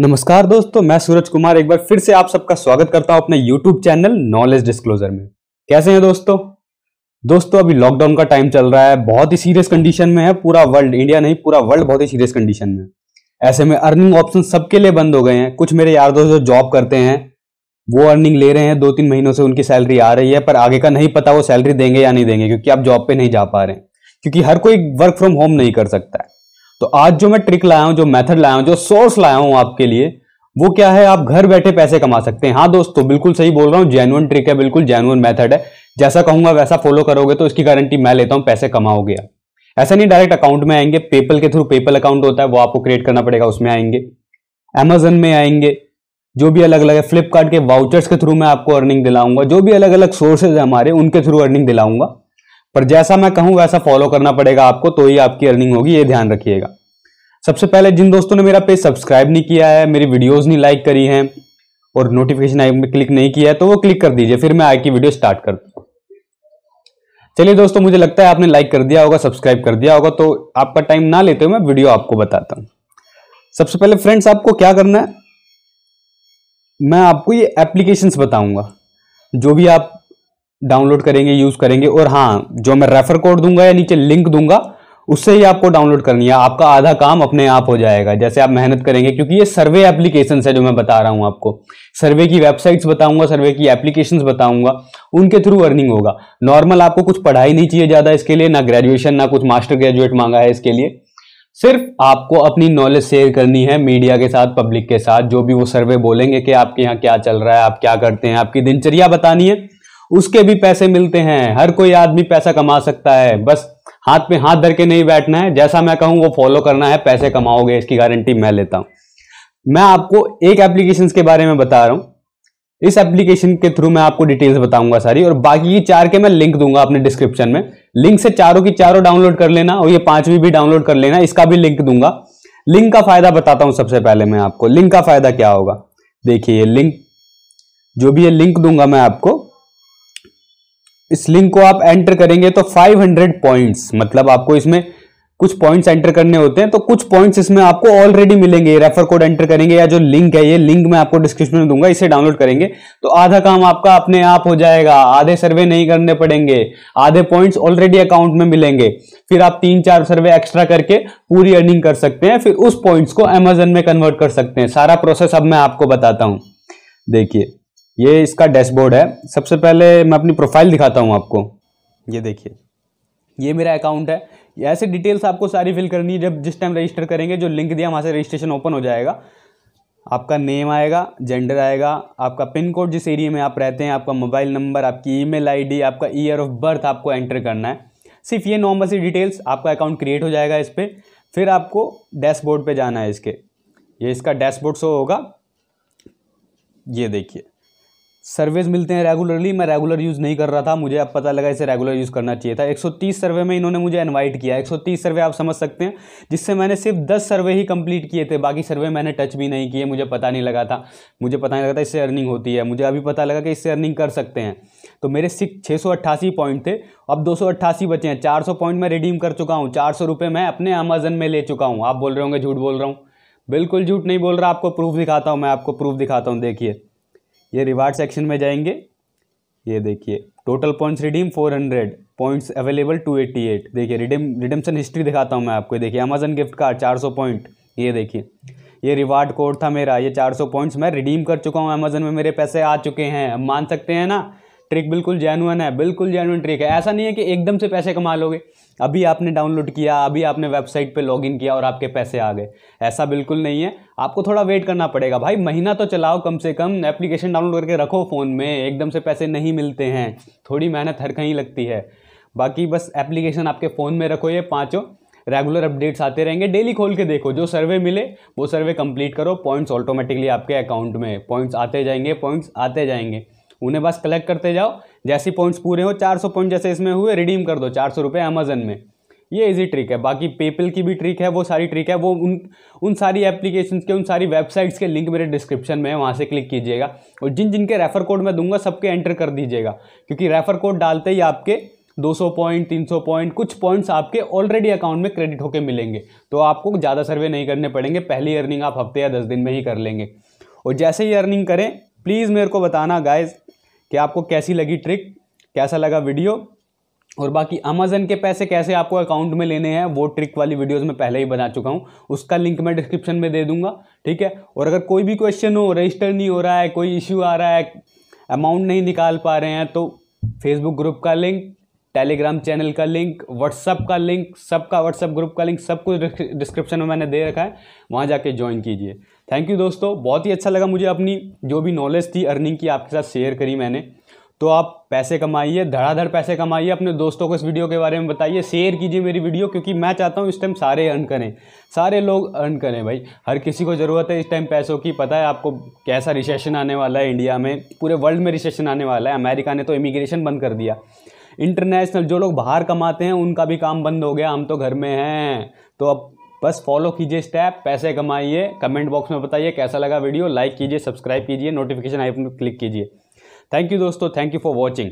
नमस्कार दोस्तों मैं सूरज कुमार एक बार फिर से आप सबका स्वागत करता हूं अपने यूट्यूब चैनल नॉलेज डिस्क्लोजर में कैसे हैं दोस्तों दोस्तों अभी लॉकडाउन का टाइम चल रहा है बहुत ही सीरियस कंडीशन में है पूरा वर्ल्ड इंडिया नहीं पूरा वर्ल्ड बहुत ही सीरियस कंडीशन में ऐसे में अर्निंग ऑप्शन सबके लिए बंद हो गए हैं कुछ मेरे यार दोस्त जो जॉब करते हैं वो अर्निंग ले रहे हैं दो तीन महीनों से उनकी सैलरी आ रही है पर आगे का नहीं पता वो सैलरी देंगे या नहीं देंगे क्योंकि आप जॉब पे नहीं जा पा रहे हैं क्योंकि हर कोई वर्क फ्रॉम होम नहीं कर सकता है तो आज जो मैं ट्रिक लाया हूं जो मेथड लाया हूं जो सोर्स लाया हूं आपके लिए वो क्या है आप घर बैठे पैसे कमा सकते हैं हाँ दोस्तों बिल्कुल सही बोल रहा हूँ जेनुअन ट्रिक है बिल्कुल जेनुअन मेथड है जैसा कहूंगा वैसा फॉलो करोगे तो इसकी गारंटी मैं लेता हूं पैसे कमाओगे ऐसा नहीं डायरेक्ट अकाउंट में आएंगे पेपल के थ्रू पेपल अकाउंट होता है वो आपको क्रिएट करना पड़ेगा उसमें आएंगे एमेजन में आएंगे जो भी अलग अलग है फ्लिपकार्ट के वाउचर्स के थ्रू मैं आपको अर्निंग दिलाऊंगा जो भी अलग अलग सोर्सेज है हमारे उनके थ्रू अर्निंग दिलाऊंगा पर जैसा मैं कहूं वैसा फॉलो करना पड़ेगा आपको तो ही आपकी अर्निंग होगी ये ध्यान रखिएगा सबसे पहले जिन दोस्तों ने मेरा पेज सब्सक्राइब नहीं किया है मेरी वीडियोज नहीं लाइक करी है और नोटिफिकेशन आइकन पे क्लिक नहीं किया है तो वो क्लिक कर दीजिए फिर मैं आज की वीडियो स्टार्ट करता हूँ चलिए दोस्तों मुझे लगता है आपने लाइक कर दिया होगा सब्सक्राइब कर दिया होगा तो आपका टाइम ना लेते हुए मैं वीडियो आपको बताता हूँ सबसे पहले फ्रेंड्स आपको क्या करना है मैं आपको ये एप्लीकेशंस बताऊंगा जो भी आप डाउनलोड करेंगे यूज करेंगे और हाँ जो मैं रेफर कोड दूंगा या नीचे लिंक दूंगा उससे ही आपको डाउनलोड करनी है आपका आधा काम अपने आप हो जाएगा जैसे आप मेहनत करेंगे क्योंकि ये सर्वे एप्लीकेशन है जो मैं बता रहा हूँ आपको सर्वे की वेबसाइट्स बताऊंगा सर्वे की एप्लीकेशन बताऊंगा उनके थ्रू अर्निंग होगा नॉर्मल आपको कुछ पढ़ाई नहीं चाहिए ज़्यादा इसके लिए ना ग्रेजुएशन ना कुछ मास्टर ग्रेजुएट मांगा है इसके लिए सिर्फ आपको अपनी नॉलेज शेयर करनी है मीडिया के साथ पब्लिक के साथ जो भी वो सर्वे बोलेंगे कि आपके यहाँ क्या चल रहा है आप क्या करते हैं आपकी दिनचर्या बतानी है उसके भी पैसे मिलते हैं हर कोई आदमी पैसा कमा सकता है बस हाथ पे हाथ धर के नहीं बैठना है जैसा मैं कहूँ वो फॉलो करना है पैसे कमाओगे इसकी गारंटी मैं लेता हूँ मैं आपको एक एप्लीकेशन के बारे में बता रहा हूँ इस एप्लीकेशन के थ्रू मैं आपको डिटेल्स बताऊंगा सारी और बाकी ये चार के मैं लिंक दूंगा अपने डिस्क्रिप्शन में लिंक से चारों की चारों डाउनलोड कर लेना और ये पांचवी भी डाउनलोड कर लेना इसका भी लिंक दूंगा लिंक का फायदा बताता हूं सबसे पहले मैं आपको लिंक का फायदा क्या होगा देखिए ये लिंक जो भी ये लिंक दूंगा मैं आपको इस लिंक को आप एंटर करेंगे तो 500 पॉइंट्स मतलब आपको इसमें कुछ पॉइंट्स एंटर करने होते हैं तो कुछ पॉइंट्स इसमें आपको ऑलरेडी मिलेंगे रेफर कोड एंटर करेंगे या जो लिंक है ये लिंक मैं आपको डिस्क्रिप्शन में दूंगा इसे डाउनलोड करेंगे तो आधा काम आपका अपने आप हो जाएगा आधे सर्वे नहीं करने पड़ेंगे आधे पॉइंट्स ऑलरेडी अकाउंट में मिलेंगे फिर आप तीन चार सर्वे एक्स्ट्रा करके पूरी अर्निंग कर सकते हैं फिर उस पॉइंट्स को अमेजन में कन्वर्ट कर सकते हैं सारा प्रोसेस अब मैं आपको बताता हूं देखिए ये इसका डैशबोर्ड है सबसे पहले मैं अपनी प्रोफाइल दिखाता हूँ आपको ये देखिए ये मेरा अकाउंट है ऐसे डिटेल्स आपको सारी फिल करनी है जब जिस टाइम रजिस्टर करेंगे जो लिंक दिया वहाँ से रजिस्ट्रेशन ओपन हो जाएगा आपका नेम आएगा जेंडर आएगा आपका पिन कोड जिस एरिया में आप रहते हैं आपका मोबाइल नंबर आपकी ईमेल आईडी आपका ईयर ऑफ बर्थ आपको एंटर करना है सिर्फ ये नॉर्मल सी डिटेल्स आपका अकाउंट क्रिएट हो जाएगा इस पर फिर आपको डैशबोर्ड पे जाना है इसके ये इसका डैशबोर्ड शो होगा ये देखिए सर्वेज मिलते हैं रेगुलरली मैं रेगुलर यूज़ नहीं कर रहा था मुझे अब पता लगा इसे रेगुलर यूज़ करना चाहिए था 130 सर्वे में इन्होंने मुझे इनवाइट किया 130 सर्वे आप समझ सकते हैं जिससे मैंने सिर्फ 10 सर्वे ही कंप्लीट किए थे बाकी सर्वे मैंने टच भी नहीं किए मुझे पता नहीं लगा था मुझे पता नहीं लगा था इससे अर्निंग होती है मुझे अभी पता लगा कि इससे अर्निंग कर सकते हैं तो मेरे सिक्स छः पॉइंट थे अब दो बचे हैं चार पॉइंट मैं रिडीम कर चुका हूँ चार मैं अपने अमेजन में ले चुका हूँ आप बोल रहे होंगे झूठ बोल रहा हूँ बिल्कुल झूठ नहीं बोल रहा आपको प्रूफ दिखाता हूँ मैं आपको प्रूफ दिखाता हूँ देखिए ये रिवार्ड सेक्शन में जाएंगे ये देखिए total points redeem 400 points available 288 देखिए रिडीम रिडीमसन हिस्ट्री दिखाता हूँ मैं आपको देखिए अमेजन गिफ्ट कार्ड 400 पॉइंट ये देखिए ये रिवार्ड कोड था मेरा ये 400 पॉइंट्स मैं रिडीम कर चुका हूँ अमेजन में मेरे पैसे आ चुके हैं मान सकते हैं ना ट्रिक बिल्कुल जेनुअन है बिल्कुल जेनुअन ट्रिक है ऐसा नहीं है कि एकदम से पैसे कमा लोगे अभी आपने डाउनलोड किया अभी आपने वेबसाइट पे लॉगिन किया और आपके पैसे आ गए ऐसा बिल्कुल नहीं है आपको थोड़ा वेट करना पड़ेगा भाई महीना तो चलाओ कम से कम एप्लीकेशन डाउनलोड करके रखो फ़ोन में एकदम से पैसे नहीं मिलते हैं थोड़ी मेहनत हर कहीं लगती है बाकी बस एप्लीकेशन आपके फ़ोन में रखो ये पाँचों रेगुलर अपडेट्स आते रहेंगे डेली खोल के देखो जो सर्वे मिले वो सर्वे कंप्लीट करो पॉइंट्स ऑटोमेटिकली आपके अकाउंट में पॉइंट्स आते जाएंगे पॉइंट्स आते जाएंगे उन्हें बस कलेक्ट करते जाओ जैसे पॉइंट्स पूरे हो 400 पॉइंट जैसे इसमें हुए रिडीम कर दो चार सौ रुपये अमेजन में ये इजी ट्रिक है बाकी पेपल की भी ट्रिक है वो सारी ट्रिक है वो उन उन सारी एप्लीकेशन के उन सारी वेबसाइट्स के लिंक मेरे डिस्क्रिप्शन में है वहाँ से क्लिक कीजिएगा और जिन जिनके रेफ़र कोड मैं दूंगा सबके एंटर कर दीजिएगा क्योंकि रेफ़र कोड डालते ही आपके 200 पॉइंट 300 पॉइंट कुछ पॉइंट्स आपके ऑलरेडी अकाउंट में क्रेडिट होकर मिलेंगे तो आपको ज़्यादा सर्वे नहीं करने पड़ेंगे पहली अर्निंग आप हफ्ते या दस दिन में ही कर लेंगे और जैसे ही अर्निंग करें प्लीज़ मेरे को बताना गाइज़ कि आपको कैसी लगी ट्रिक कैसा लगा वीडियो और बाकी अमेजन के पैसे कैसे आपको अकाउंट में लेने हैं वो ट्रिक वाली वीडियोस में पहले ही बना चुका हूँ उसका लिंक मैं डिस्क्रिप्शन में दे दूंगा ठीक है और अगर कोई भी क्वेश्चन हो रजिस्टर नहीं हो रहा है कोई इश्यू आ रहा है अमाउंट नहीं निकाल पा रहे हैं तो फेसबुक ग्रुप का लिंक टेलीग्राम चैनल का लिंक व्हाट्सअप का लिंक सबका व्हाट्सअप ग्रुप का लिंक सब कुछ डिस्क्रिप्शन में मैंने दे रखा है वहाँ जाके ज्वाइन कीजिए थैंक यू दोस्तों बहुत ही अच्छा लगा मुझे अपनी जो भी नॉलेज थी अर्निंग की आपके साथ शेयर करी मैंने तो आप पैसे कमाइए धड़ाधड़ पैसे कमाइए अपने दोस्तों को इस वीडियो के बारे में बताइए शेयर कीजिए मेरी वीडियो क्योंकि मैं चाहता हूँ इस टाइम सारे अर्न करें सारे लोग अर्न करें भाई हर किसी को ज़रूरत है इस टाइम पैसों की पता है आपको कैसा रिसेशन आने वाला है इंडिया में पूरे वर्ल्ड में रिसेशन आने वाला है अमेरिका ने तो इमिग्रेशन बंद कर दिया इंटरनेशनल जो लोग बाहर कमाते हैं उनका भी काम बंद हो गया हम तो घर में हैं तो अब बस फॉलो कीजिए स्टेप पैसे कमाइए कमेंट बॉक्स में बताइए कैसा लगा वीडियो लाइक कीजिए सब्सक्राइब कीजिए नोटिफिकेशन आइकन क्लिक कीजिए थैंक यू दोस्तों थैंक यू फॉर वॉचिंग